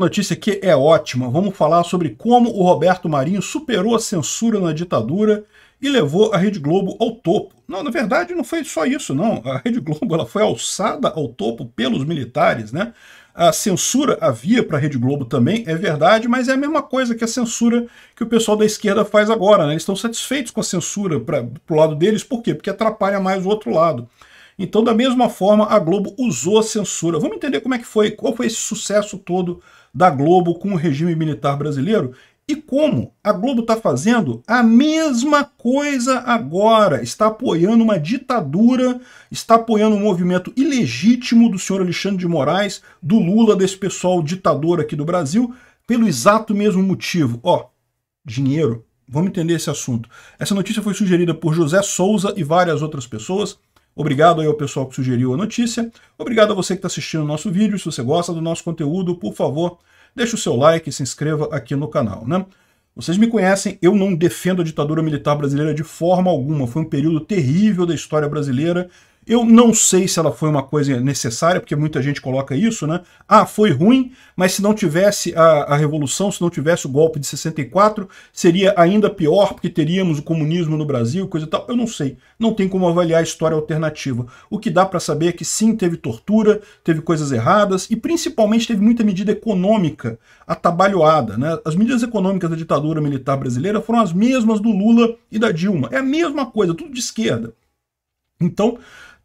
notícia que é ótima. Vamos falar sobre como o Roberto Marinho superou a censura na ditadura e levou a Rede Globo ao topo. Não, na verdade não foi só isso, não. A Rede Globo ela foi alçada ao topo pelos militares, né? A censura havia para a Rede Globo também, é verdade, mas é a mesma coisa que a censura que o pessoal da esquerda faz agora. Né? Eles estão satisfeitos com a censura para o lado deles, por quê? Porque atrapalha mais o outro lado. Então, da mesma forma, a Globo usou a censura. Vamos entender como é que foi, qual foi esse sucesso todo da Globo com o regime militar brasileiro e como a Globo está fazendo a mesma coisa agora. Está apoiando uma ditadura, está apoiando um movimento ilegítimo do senhor Alexandre de Moraes, do Lula, desse pessoal ditador aqui do Brasil, pelo exato mesmo motivo. Ó, dinheiro. Vamos entender esse assunto. Essa notícia foi sugerida por José Souza e várias outras pessoas. Obrigado aí ao pessoal que sugeriu a notícia. Obrigado a você que está assistindo o nosso vídeo. Se você gosta do nosso conteúdo, por favor, deixe o seu like e se inscreva aqui no canal. Né? Vocês me conhecem, eu não defendo a ditadura militar brasileira de forma alguma. Foi um período terrível da história brasileira eu não sei se ela foi uma coisa necessária, porque muita gente coloca isso, né? Ah, foi ruim, mas se não tivesse a, a, Revolução, se não tivesse o golpe de 64, seria ainda pior, porque teríamos o comunismo no Brasil, coisa e tal. Eu não sei. Não tem como avaliar a história alternativa. O que dá para saber é que sim, teve tortura, teve coisas erradas e principalmente teve muita medida econômica atabalhoada. Né? As medidas econômicas da ditadura militar brasileira foram as mesmas do Lula e da Dilma. É a mesma coisa, tudo de esquerda. Então,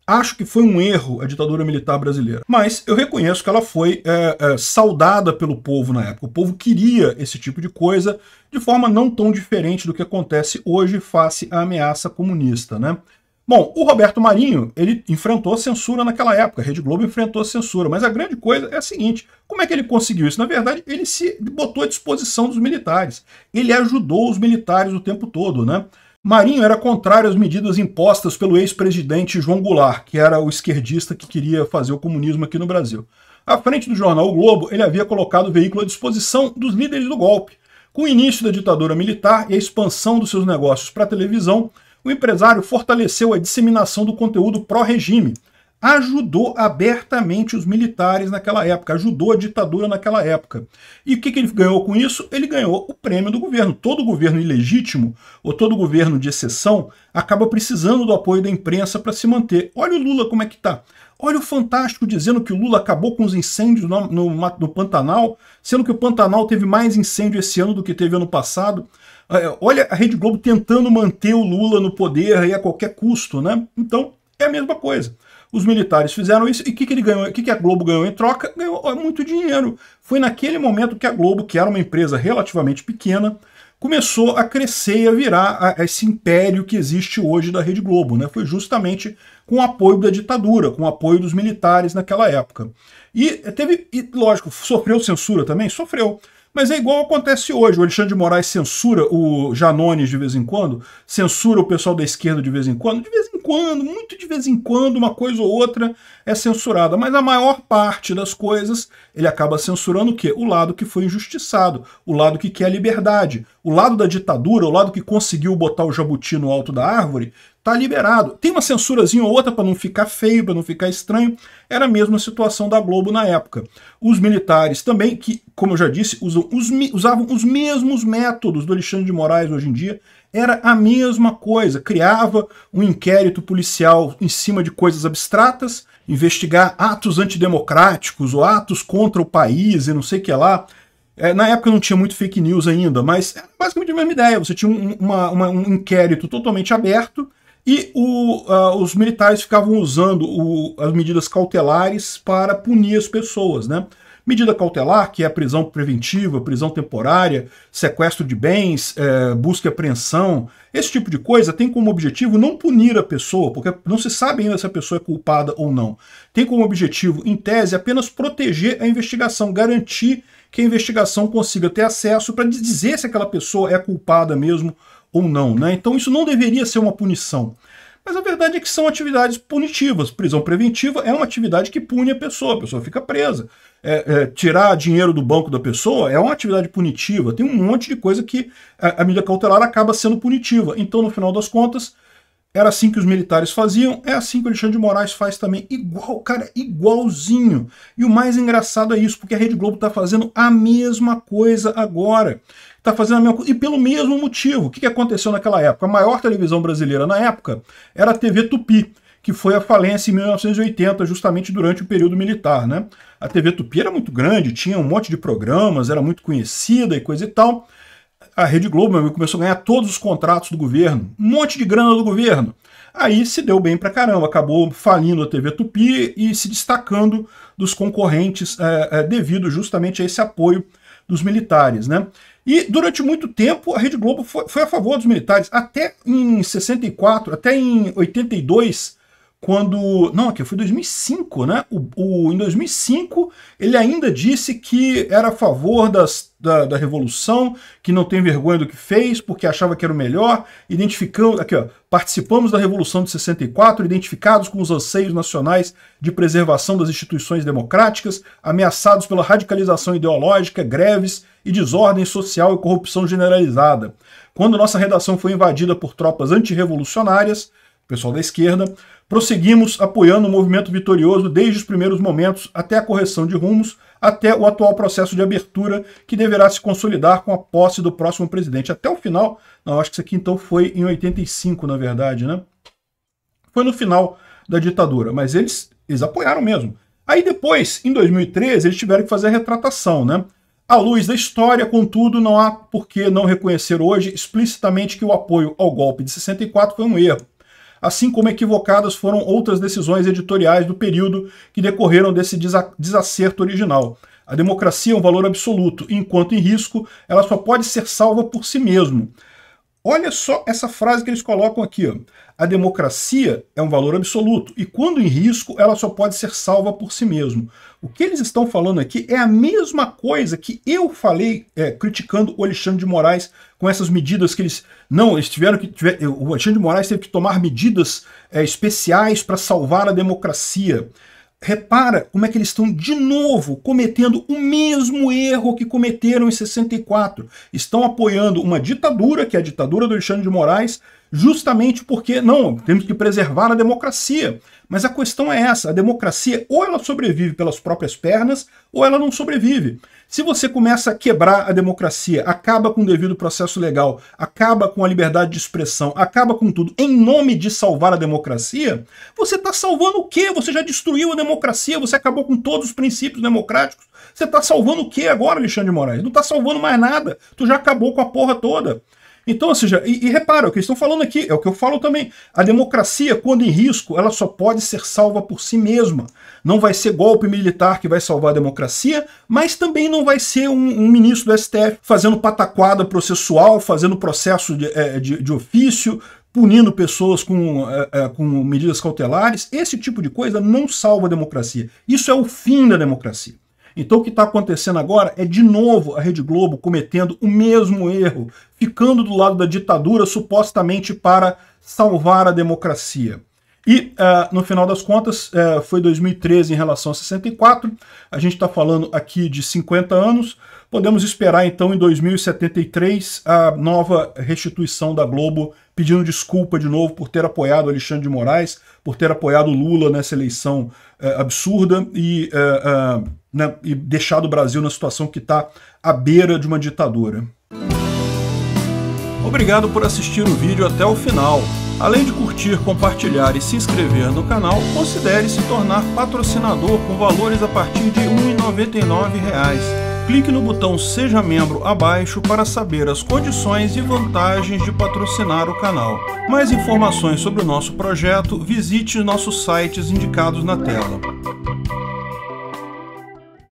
Acho que foi um erro a ditadura militar brasileira. Mas eu reconheço que ela foi é, é, saudada pelo povo na época. O povo queria esse tipo de coisa de forma não tão diferente do que acontece hoje face à ameaça comunista, né? Bom, o Roberto Marinho, ele enfrentou censura naquela época, a Rede Globo enfrentou a censura, mas a grande coisa é a seguinte, como é que ele conseguiu isso? Na verdade, ele se botou à disposição dos militares, ele ajudou os militares o tempo todo, né? Marinho era contrário às medidas impostas pelo ex-presidente João Goulart, que era o esquerdista que queria fazer o comunismo aqui no Brasil. À frente do jornal o Globo, ele havia colocado o veículo à disposição dos líderes do golpe. Com o início da ditadura militar e a expansão dos seus negócios para a televisão, o empresário fortaleceu a disseminação do conteúdo pró-regime, ajudou abertamente os militares naquela época, ajudou a ditadura naquela época. E o que, que ele ganhou com isso? Ele ganhou o prêmio do governo. Todo governo ilegítimo ou todo governo de exceção acaba precisando do apoio da imprensa para se manter. Olha o Lula como é que está. Olha o Fantástico dizendo que o Lula acabou com os incêndios no, no, no Pantanal, sendo que o Pantanal teve mais incêndio esse ano do que teve ano passado. É, olha a Rede Globo tentando manter o Lula no poder aí a qualquer custo, né? Então, é a mesma coisa. Os militares fizeram isso e o que, que ele ganhou? O que, que a Globo ganhou em troca? Ganhou é, muito dinheiro. Foi naquele momento que a Globo, que era uma empresa relativamente pequena, começou a crescer e a virar a esse império que existe hoje da Rede Globo. Né? Foi justamente com o apoio da ditadura, com o apoio dos militares naquela época. E teve, e, lógico, sofreu censura também? Sofreu. Mas é igual acontece hoje. O Alexandre de Moraes censura o Janones de vez em quando, censura o pessoal da esquerda de vez em quando. De vez em quando, muito de vez em quando, uma coisa ou outra é censurada. Mas a maior parte das coisas ele acaba censurando o quê? O lado que foi injustiçado, o lado que quer liberdade, o lado da ditadura, o lado que conseguiu botar o jabuti no alto da árvore, tá liberado. Tem uma censurazinha ou outra para não ficar feio, para não ficar estranho. Era a mesma situação da Globo na época. Os militares também, que, como eu já disse, usam os, usavam os mesmos métodos do Alexandre de Moraes hoje em dia, era a mesma coisa. Criava um inquérito policial em cima de coisas abstratas, investigar atos antidemocráticos ou atos contra o país e não sei o que lá. É, na época não tinha muito fake news ainda, mas era basicamente a mesma ideia. Você tinha um, uma, uma, um inquérito totalmente aberto e o, uh, os militares ficavam usando o, as medidas cautelares para punir as pessoas, né? Medida cautelar, que é prisão preventiva, prisão temporária, sequestro de bens, é, busca e apreensão, esse tipo de coisa tem como objetivo não punir a pessoa, porque não se sabe ainda se a pessoa é culpada ou não. Tem como objetivo, em tese, apenas proteger a investigação, garantir que a investigação consiga ter acesso para dizer se aquela pessoa é culpada mesmo ou não. Né? Então isso não deveria ser uma punição. Mas a verdade é que são atividades punitivas. Prisão preventiva é uma atividade que pune a pessoa, a pessoa fica presa. É, é, tirar dinheiro do banco da pessoa é uma atividade punitiva. Tem um monte de coisa que a, a medida cautelar acaba sendo punitiva. Então, no final das contas, era assim que os militares faziam, é assim que o Alexandre de Moraes faz também. Igual, cara, igualzinho. E o mais engraçado é isso, porque a Rede Globo está fazendo a mesma coisa agora. Está fazendo a mesma coisa. E pelo mesmo motivo. O que, que aconteceu naquela época? A maior televisão brasileira na época era a TV Tupi que foi a falência em 1980, justamente durante o período militar. Né? A TV Tupi era muito grande, tinha um monte de programas, era muito conhecida e coisa e tal a Rede Globo meu amigo, começou a ganhar todos os contratos do governo, um monte de grana do governo. Aí se deu bem pra caramba, acabou falindo a TV Tupi e se destacando dos concorrentes é, é, devido justamente a esse apoio dos militares, né? E durante muito tempo a Rede Globo foi, foi a favor dos militares, até em 64, até em 82, quando. Não, aqui foi 2005, né? O, o, em 2005, ele ainda disse que era a favor das, da, da revolução, que não tem vergonha do que fez, porque achava que era o melhor. Identificamos. Aqui, ó. Participamos da Revolução de 64, identificados com os anseios nacionais de preservação das instituições democráticas, ameaçados pela radicalização ideológica, greves e desordem social e corrupção generalizada. Quando nossa redação foi invadida por tropas antirrevolucionárias pessoal da esquerda, prosseguimos apoiando o movimento vitorioso desde os primeiros momentos até a correção de rumos, até o atual processo de abertura que deverá se consolidar com a posse do próximo presidente. Até o final, não, acho que isso aqui então foi em 85, na verdade, né? Foi no final da ditadura, mas eles, eles apoiaram mesmo. Aí depois, em 2013, eles tiveram que fazer a retratação, né? À luz da história, contudo, não há por que não reconhecer hoje explicitamente que o apoio ao golpe de 64 foi um erro assim como equivocadas foram outras decisões editoriais do período que decorreram desse desacerto original. A democracia é um valor absoluto, enquanto em risco, ela só pode ser salva por si mesmo. Olha só essa frase que eles colocam aqui. Ó. A democracia é um valor absoluto e, quando em risco, ela só pode ser salva por si mesmo. O que eles estão falando aqui é a mesma coisa que eu falei é, criticando o Alexandre de Moraes com essas medidas que eles. Não, eles tiveram que. Tiver, o Alexandre de Moraes teve que tomar medidas é, especiais para salvar a democracia repara como é que eles estão de novo cometendo o mesmo erro que cometeram em 64. Estão apoiando uma ditadura, que é a ditadura do Alexandre de Moraes, justamente porque, não, temos que preservar a democracia. Mas a questão é essa: a democracia ou ela sobrevive pelas próprias pernas, ou ela não sobrevive. Se você começa a quebrar a democracia, acaba com o devido processo legal, acaba com a liberdade de expressão, acaba com tudo, em nome de salvar a democracia, você está salvando o quê? Você já destruiu a democracia, você acabou com todos os princípios democráticos. Você está salvando o quê agora, Alexandre de Moraes? Não está salvando mais nada. Tu já acabou com a porra toda. Então, ou seja, e, e repara, o que eles estão falando aqui é o que eu falo também. A democracia, quando em risco, ela só pode ser salva por si mesma. Não vai ser golpe militar que vai salvar a democracia, mas também não vai ser um, um ministro do STF fazendo pataquada processual, fazendo processo de, é, de, de ofício, punindo pessoas com, é, é, com medidas cautelares. Esse tipo de coisa não salva a democracia. Isso é o fim da democracia. Então o que está acontecendo agora é de novo a Rede Globo cometendo o mesmo erro, ficando do lado da ditadura supostamente para salvar a democracia. E, uh, no final das contas, uh, foi 2013 em relação a 64, a gente está falando aqui de 50 anos, podemos esperar então em 2073 a nova restituição da Globo, pedindo desculpa de novo por ter apoiado Alexandre de Moraes, por ter apoiado Lula nessa eleição uh, absurda e uh, uh, né, e deixado o Brasil na situação que está à beira de uma ditadura. Obrigado por assistir o vídeo até o final. Além de curtir, compartilhar e se inscrever no canal, considere se tornar patrocinador com valores a partir de R$ 1,99 clique no botão Seja Membro abaixo para saber as condições e vantagens de patrocinar o canal. Mais informações sobre o nosso projeto, visite nossos sites indicados na tela.